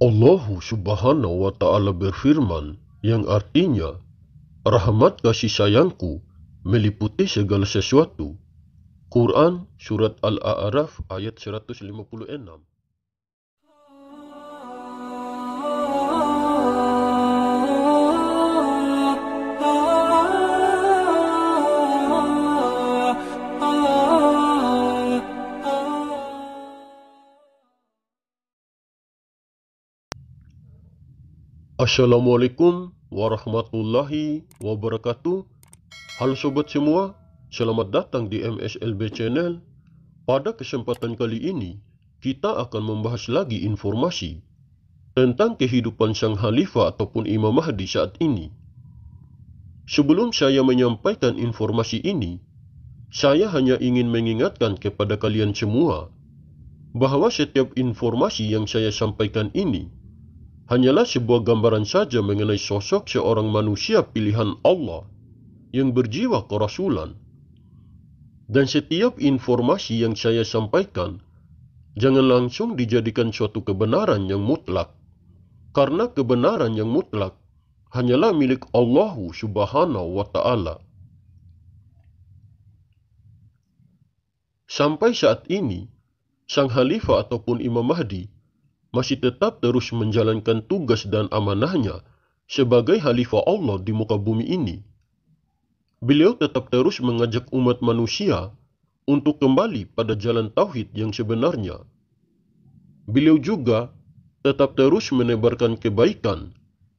Allah subhanahu wa ta'ala berfirman yang artinya Rahmat kasih sayangku meliputi segala sesuatu. Quran Surat Al-A'raf ayat 156 Assalamualaikum warahmatullahi wabarakatuh Halo sobat semua, selamat datang di MSLB Channel Pada kesempatan kali ini, kita akan membahas lagi informasi Tentang kehidupan Sang Khalifah ataupun Imam Mahdi saat ini Sebelum saya menyampaikan informasi ini Saya hanya ingin mengingatkan kepada kalian semua Bahwa setiap informasi yang saya sampaikan ini hanyalah sebuah gambaran saja mengenai sosok seorang manusia pilihan Allah yang berjiwa kerasulan. Dan setiap informasi yang saya sampaikan jangan langsung dijadikan suatu kebenaran yang mutlak. Karena kebenaran yang mutlak hanyalah milik Allah Subhanahu wa taala. Sampai saat ini, sang khalifah ataupun Imam Mahdi masih tetap terus menjalankan tugas dan amanahnya sebagai khalifah Allah di muka bumi ini. Beliau tetap terus mengajak umat manusia untuk kembali pada jalan tauhid yang sebenarnya. Beliau juga tetap terus menebarkan kebaikan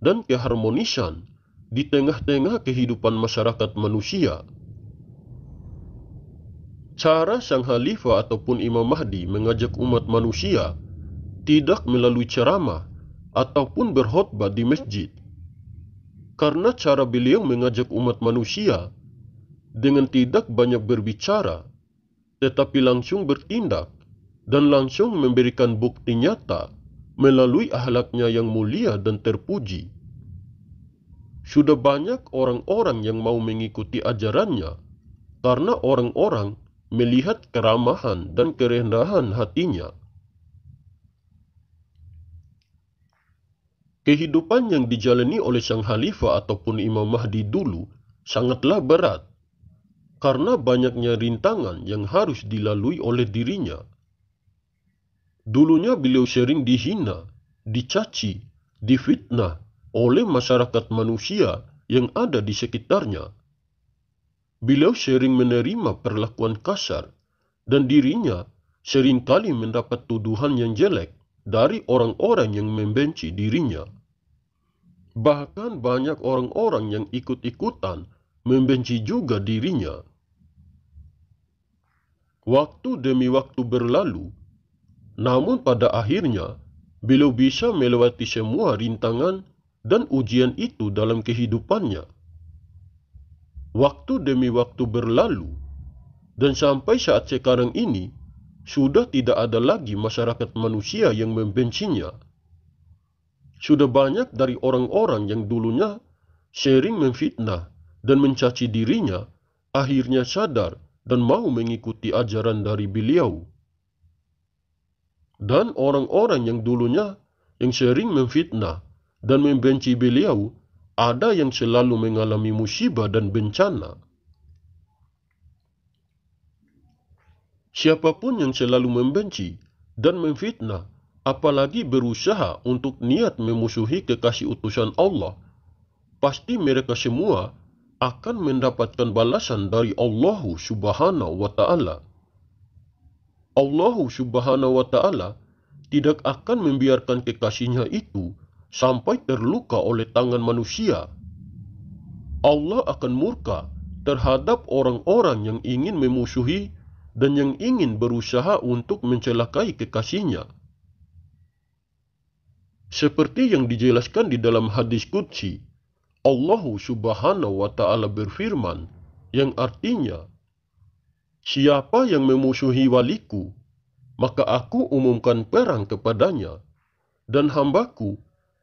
dan keharmonisan di tengah-tengah kehidupan masyarakat manusia. Cara sang khalifah ataupun Imam Mahdi mengajak umat manusia tidak melalui ceramah ataupun berkhutbah di masjid. Karena cara beliau mengajak umat manusia dengan tidak banyak berbicara, tetapi langsung bertindak dan langsung memberikan bukti nyata melalui ahlaknya yang mulia dan terpuji. Sudah banyak orang-orang yang mau mengikuti ajarannya karena orang-orang melihat keramahan dan kerendahan hatinya. Kehidupan yang dijalani oleh sang khalifah ataupun Imam Mahdi dulu sangatlah berat karena banyaknya rintangan yang harus dilalui oleh dirinya. Dulunya beliau sering dihina, dicaci, difitnah oleh masyarakat manusia yang ada di sekitarnya. Beliau sering menerima perlakuan kasar dan dirinya seringkali mendapat tuduhan yang jelek dari orang-orang yang membenci dirinya. Bahkan banyak orang-orang yang ikut-ikutan membenci juga dirinya. Waktu demi waktu berlalu, namun pada akhirnya beliau bisa melewati semua rintangan dan ujian itu dalam kehidupannya. Waktu demi waktu berlalu, dan sampai saat sekarang ini, sudah tidak ada lagi masyarakat manusia yang membencinya. Sudah banyak dari orang-orang yang dulunya sering memfitnah dan mencaci dirinya, akhirnya sadar dan mau mengikuti ajaran dari beliau. Dan orang-orang yang dulunya yang sering memfitnah dan membenci beliau, ada yang selalu mengalami musibah dan bencana. Siapapun yang selalu membenci dan memfitnah, apalagi berusaha untuk niat memusuhi kekasih utusan Allah, pasti mereka semua akan mendapatkan balasan dari Allah Subhanahu wa taala. Allah Subhanahu wa taala tidak akan membiarkan kekasihnya itu sampai terluka oleh tangan manusia. Allah akan murka terhadap orang-orang yang ingin memusuhi dan yang ingin berusaha untuk mencelakai kekasihnya. Seperti yang dijelaskan di dalam hadis Qudsi, Allah subhanahu wa ta'ala berfirman, yang artinya, Siapa yang memusuhi waliku, maka aku umumkan perang kepadanya, dan hambaku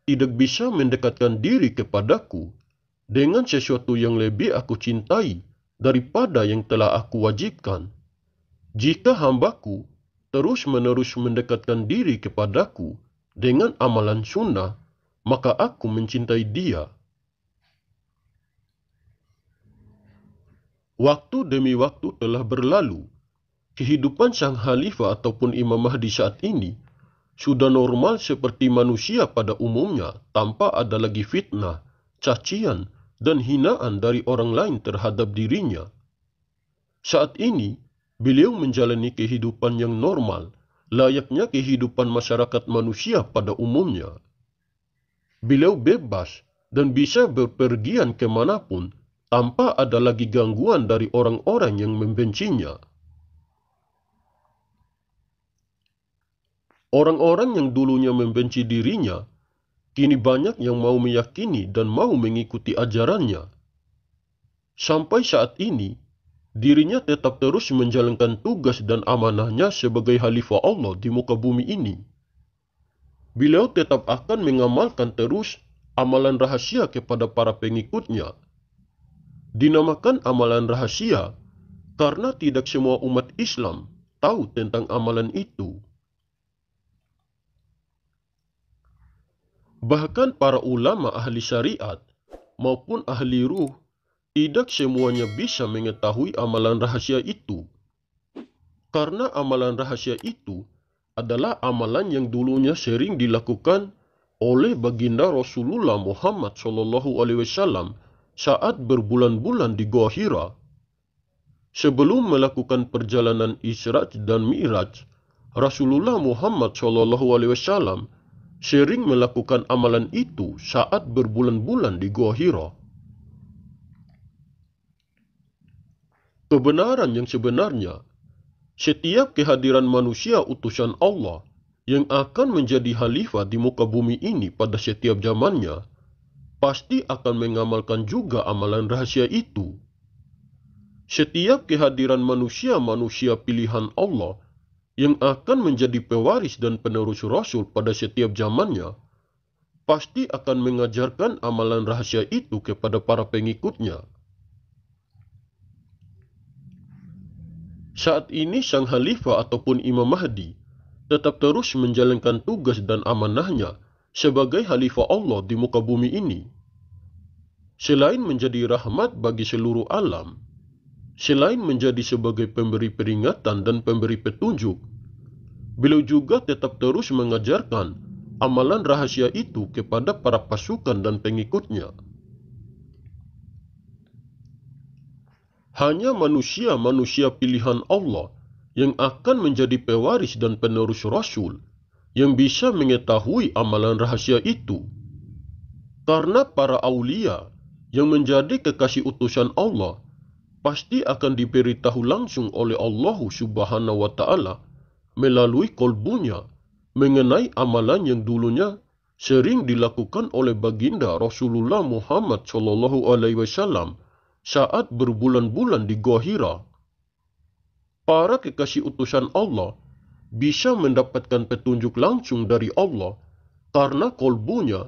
tidak bisa mendekatkan diri kepadaku dengan sesuatu yang lebih aku cintai daripada yang telah aku wajibkan jika hambaku terus-menerus mendekatkan diri kepadaku dengan amalan sunnah, maka aku mencintai dia. Waktu demi waktu telah berlalu. Kehidupan sang khalifah ataupun Imam Mahdi saat ini sudah normal seperti manusia pada umumnya tanpa ada lagi fitnah, cacian, dan hinaan dari orang lain terhadap dirinya. Saat ini, Beliau menjalani kehidupan yang normal, layaknya kehidupan masyarakat manusia pada umumnya. Beliau bebas dan bisa berpergian kemanapun tanpa ada lagi gangguan dari orang-orang yang membencinya. Orang-orang yang dulunya membenci dirinya, kini banyak yang mau meyakini dan mau mengikuti ajarannya. Sampai saat ini, dirinya tetap terus menjalankan tugas dan amanahnya sebagai khalifah Allah di muka bumi ini. Beliau tetap akan mengamalkan terus amalan rahasia kepada para pengikutnya. Dinamakan amalan rahasia karena tidak semua umat Islam tahu tentang amalan itu. Bahkan para ulama ahli syariat maupun ahli ruh tidak semuanya bisa mengetahui amalan rahasia itu. Karena amalan rahasia itu adalah amalan yang dulunya sering dilakukan oleh baginda Rasulullah Muhammad Shallallahu Alaihi Wasallam saat berbulan-bulan di Goa Hira. Sebelum melakukan perjalanan Isra dan Mi'raj, Rasulullah Muhammad Shallallahu Alaihi Wasallam sering melakukan amalan itu saat berbulan-bulan di Goa Hira. kebenaran yang sebenarnya. Setiap kehadiran manusia utusan Allah yang akan menjadi khalifah di muka bumi ini pada setiap zamannya, pasti akan mengamalkan juga amalan rahasia itu. Setiap kehadiran manusia-manusia pilihan Allah yang akan menjadi pewaris dan penerus Rasul pada setiap zamannya, pasti akan mengajarkan amalan rahasia itu kepada para pengikutnya. Saat ini sang khalifah ataupun Imam Mahdi tetap terus menjalankan tugas dan amanahnya sebagai khalifah Allah di muka bumi ini. Selain menjadi rahmat bagi seluruh alam, selain menjadi sebagai pemberi peringatan dan pemberi petunjuk, beliau juga tetap terus mengajarkan amalan rahasia itu kepada para pasukan dan pengikutnya. hanya manusia-manusia pilihan Allah yang akan menjadi pewaris dan penerus Rasul yang bisa mengetahui amalan rahasia itu. Karena para aulia yang menjadi kekasih utusan Allah pasti akan diberitahu langsung oleh Allah Subhanahu wa taala melalui kolbunya mengenai amalan yang dulunya sering dilakukan oleh baginda Rasulullah Muhammad Shallallahu alaihi wasallam saat berbulan-bulan di Gua Hira, para kekasih utusan Allah bisa mendapatkan petunjuk langsung dari Allah karena kolbunya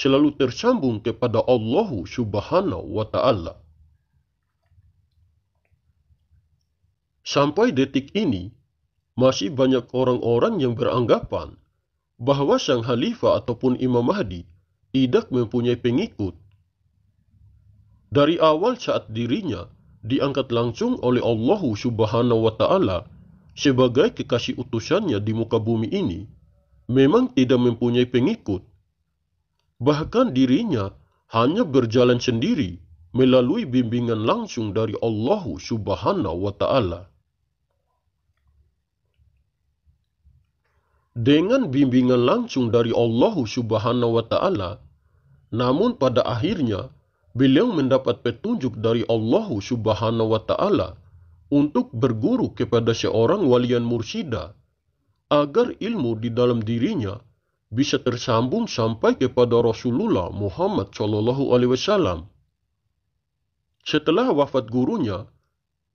selalu tersambung kepada Allah Subhanahu wa taala. Sampai detik ini, masih banyak orang-orang yang beranggapan bahwa sang khalifah ataupun Imam Mahdi tidak mempunyai pengikut dari awal saat dirinya diangkat langsung oleh Allah Subhanahu wa taala sebagai kekasih utusannya di muka bumi ini memang tidak mempunyai pengikut. Bahkan dirinya hanya berjalan sendiri melalui bimbingan langsung dari Allah Subhanahu wa taala. Dengan bimbingan langsung dari Allah Subhanahu wa taala, namun pada akhirnya beliau mendapat petunjuk dari Allah Subhanahu wa taala untuk berguru kepada seorang walian mursida agar ilmu di dalam dirinya bisa tersambung sampai kepada Rasulullah Muhammad Shallallahu alaihi wasallam. Setelah wafat gurunya,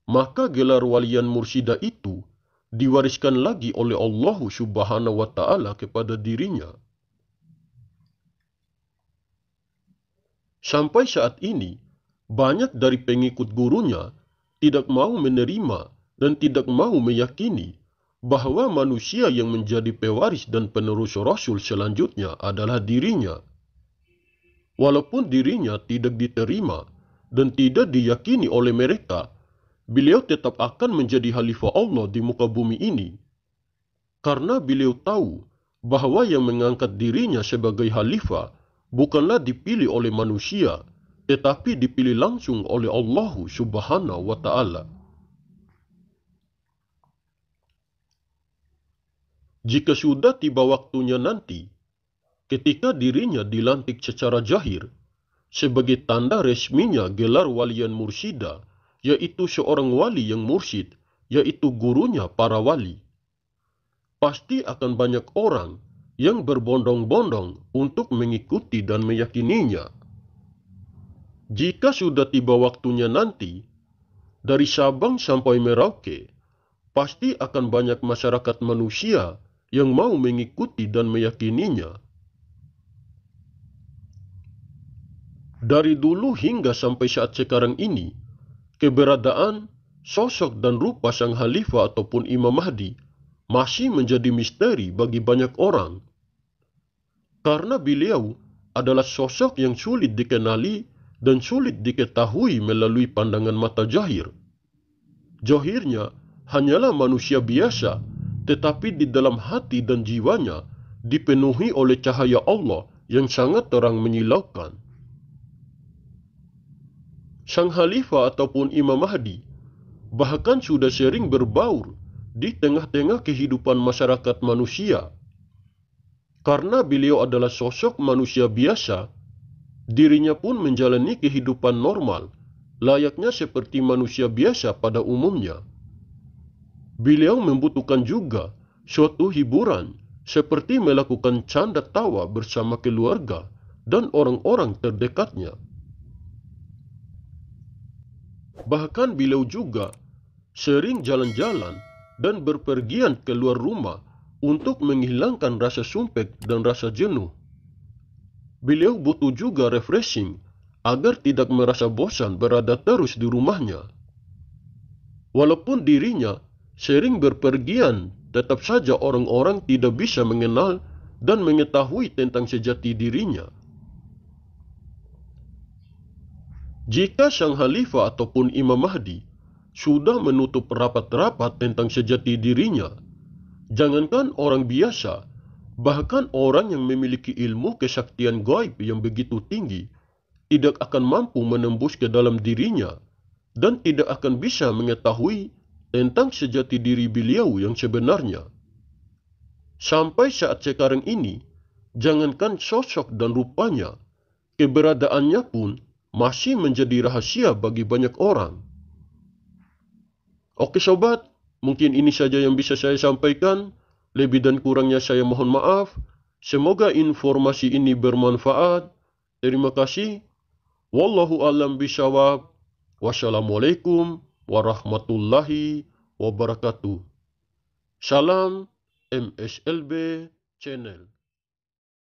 maka gelar walian mursida itu diwariskan lagi oleh Allah Subhanahu wa taala kepada dirinya. Sampai saat ini, banyak dari pengikut gurunya tidak mau menerima dan tidak mau meyakini bahwa manusia yang menjadi pewaris dan penerus Rasul selanjutnya adalah dirinya. Walaupun dirinya tidak diterima dan tidak diyakini oleh mereka, beliau tetap akan menjadi khalifah Allah di muka bumi ini. Karena beliau tahu bahwa yang mengangkat dirinya sebagai khalifah bukanlah dipilih oleh manusia, tetapi dipilih langsung oleh Allah Subhanahu wa taala. Jika sudah tiba waktunya nanti, ketika dirinya dilantik secara jahir sebagai tanda resminya gelar walian mursida, yaitu seorang wali yang mursyid, yaitu gurunya para wali. Pasti akan banyak orang yang berbondong-bondong untuk mengikuti dan meyakininya. Jika sudah tiba waktunya nanti, dari Sabang sampai Merauke, pasti akan banyak masyarakat manusia yang mau mengikuti dan meyakininya. Dari dulu hingga sampai saat sekarang ini, keberadaan, sosok dan rupa sang khalifah ataupun Imam Mahdi masih menjadi misteri bagi banyak orang karena beliau adalah sosok yang sulit dikenali dan sulit diketahui melalui pandangan mata jahir. Jahirnya hanyalah manusia biasa, tetapi di dalam hati dan jiwanya dipenuhi oleh cahaya Allah yang sangat terang menyilaukan. Sang Khalifah ataupun Imam Mahdi bahkan sudah sering berbaur di tengah-tengah kehidupan masyarakat manusia karena beliau adalah sosok manusia biasa, dirinya pun menjalani kehidupan normal, layaknya seperti manusia biasa pada umumnya. Beliau membutuhkan juga suatu hiburan, seperti melakukan canda tawa bersama keluarga dan orang-orang terdekatnya. Bahkan beliau juga sering jalan-jalan dan berpergian keluar rumah untuk menghilangkan rasa sumpek dan rasa jenuh. Beliau butuh juga refreshing agar tidak merasa bosan berada terus di rumahnya. Walaupun dirinya sering berpergian, tetap saja orang-orang tidak bisa mengenal dan mengetahui tentang sejati dirinya. Jika Sang Khalifah ataupun Imam Mahdi sudah menutup rapat-rapat tentang sejati dirinya, Jangankan orang biasa, bahkan orang yang memiliki ilmu kesaktian gaib yang begitu tinggi tidak akan mampu menembus ke dalam dirinya dan tidak akan bisa mengetahui tentang sejati diri beliau yang sebenarnya. Sampai saat sekarang ini, jangankan sosok dan rupanya, keberadaannya pun masih menjadi rahasia bagi banyak orang. Oke sobat, Mungkin ini saja yang bisa saya sampaikan. Lebih dan kurangnya saya mohon maaf. Semoga informasi ini bermanfaat. Terima kasih. Wallahu alam bisawab. Wassalamualaikum warahmatullahi wabarakatuh. Salam MSLB Channel.